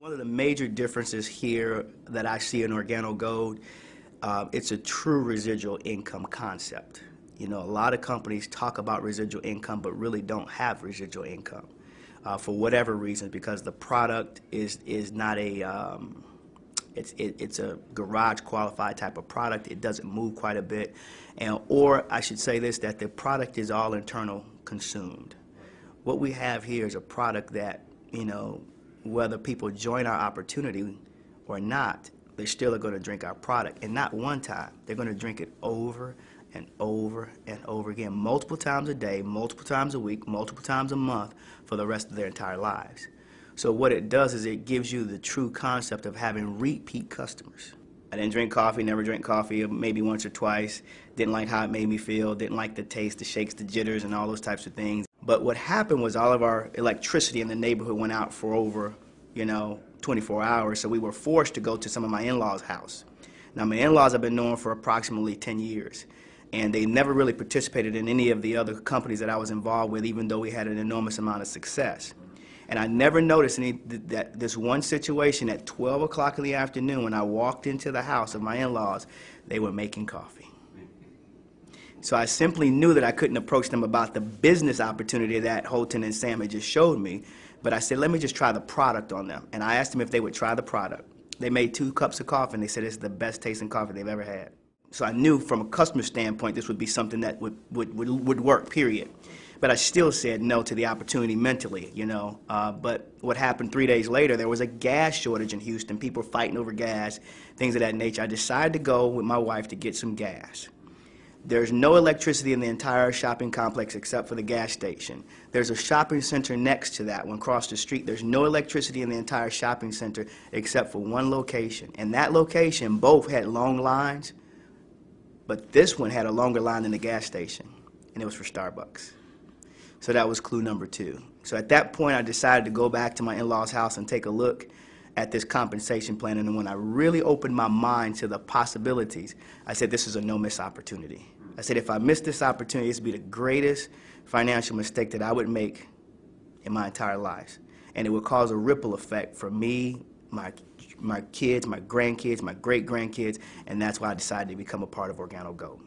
One of the major differences here that I see in organo gold, uh, it's a true residual income concept. You know, a lot of companies talk about residual income but really don't have residual income uh, for whatever reason because the product is is not a um, it's it, it's a garage qualified type of product. It doesn't move quite a bit, and or I should say this that the product is all internal consumed. What we have here is a product that you know whether people join our opportunity or not, they still are going to drink our product. And not one time. They're going to drink it over and over and over again, multiple times a day, multiple times a week, multiple times a month for the rest of their entire lives. So what it does is it gives you the true concept of having repeat customers. I didn't drink coffee, never drank coffee, maybe once or twice. Didn't like how it made me feel, didn't like the taste, the shakes, the jitters, and all those types of things. But what happened was all of our electricity in the neighborhood went out for over, you know, 24 hours. So we were forced to go to some of my in-laws' house. Now my in-laws I've been knowing for approximately 10 years, and they never really participated in any of the other companies that I was involved with, even though we had an enormous amount of success. And I never noticed any, th that this one situation at 12 o'clock in the afternoon when I walked into the house of my in-laws, they were making coffee. So I simply knew that I couldn't approach them about the business opportunity that Holton and Sam had just showed me. But I said, let me just try the product on them. And I asked them if they would try the product. They made two cups of coffee and they said it's the best tasting coffee they've ever had. So I knew from a customer standpoint this would be something that would, would, would, would work, period. But I still said no to the opportunity mentally, you know. Uh, but what happened three days later, there was a gas shortage in Houston. People fighting over gas, things of that nature. I decided to go with my wife to get some gas. There's no electricity in the entire shopping complex except for the gas station. There's a shopping center next to that one across the street. There's no electricity in the entire shopping center except for one location. And that location both had long lines, but this one had a longer line than the gas station, and it was for Starbucks. So that was clue number two. So at that point, I decided to go back to my in law's house and take a look at this compensation plan. And when I really opened my mind to the possibilities, I said, this is a no miss opportunity. I said, if I miss this opportunity, this would be the greatest financial mistake that I would make in my entire life. And it would cause a ripple effect for me, my, my kids, my grandkids, my great grandkids, and that's why I decided to become a part of Organo Go.